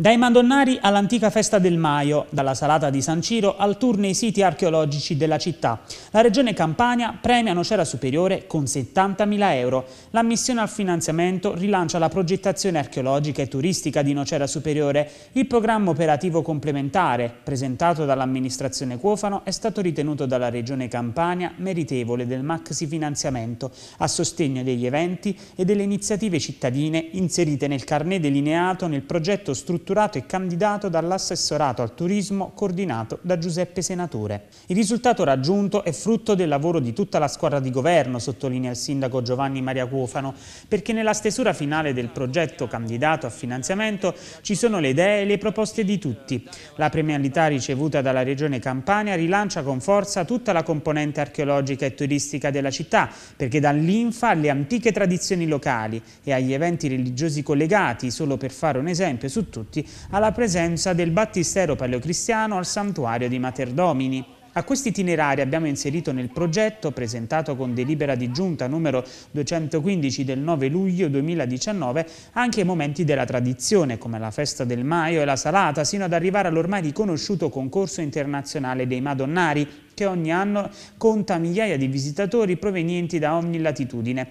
Dai Madonnari all'antica festa del Maio, dalla Salata di San Ciro al tour nei siti archeologici della città, la Regione Campania premia Nocera Superiore con 70.000 euro. L'ammissione al finanziamento rilancia la progettazione archeologica e turistica di Nocera Superiore. Il programma operativo complementare, presentato dall'amministrazione Cuofano, è stato ritenuto dalla Regione Campania meritevole del maxi finanziamento a sostegno degli eventi e delle iniziative cittadine inserite nel carnet delineato nel progetto strutturale strutturato e candidato dall'assessorato al turismo coordinato da Giuseppe Senatore. Il risultato raggiunto è frutto del lavoro di tutta la squadra di governo, sottolinea il sindaco Giovanni Maria Cuofano, perché nella stesura finale del progetto candidato a finanziamento ci sono le idee e le proposte di tutti. La premialità ricevuta dalla Regione Campania rilancia con forza tutta la componente archeologica e turistica della città, perché dà linfa alle antiche tradizioni locali e agli eventi religiosi collegati, solo per fare un esempio su tutti, Monti alla presenza del battistero paleocristiano al santuario di Materdomini. A questi itinerari abbiamo inserito nel progetto, presentato con delibera di giunta numero 215 del 9 luglio 2019, anche momenti della tradizione, come la festa del Maio e la Salata, sino ad arrivare all'ormai riconosciuto concorso internazionale dei Madonnari, che ogni anno conta migliaia di visitatori provenienti da ogni latitudine.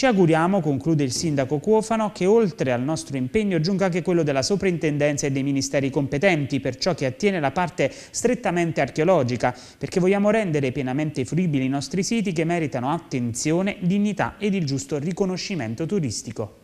Ci auguriamo, conclude il sindaco Cuofano, che oltre al nostro impegno giunga anche quello della soprintendenza e dei ministeri competenti per ciò che attiene la parte strettamente archeologica, perché vogliamo rendere pienamente fruibili i nostri siti che meritano attenzione, dignità ed il giusto riconoscimento turistico.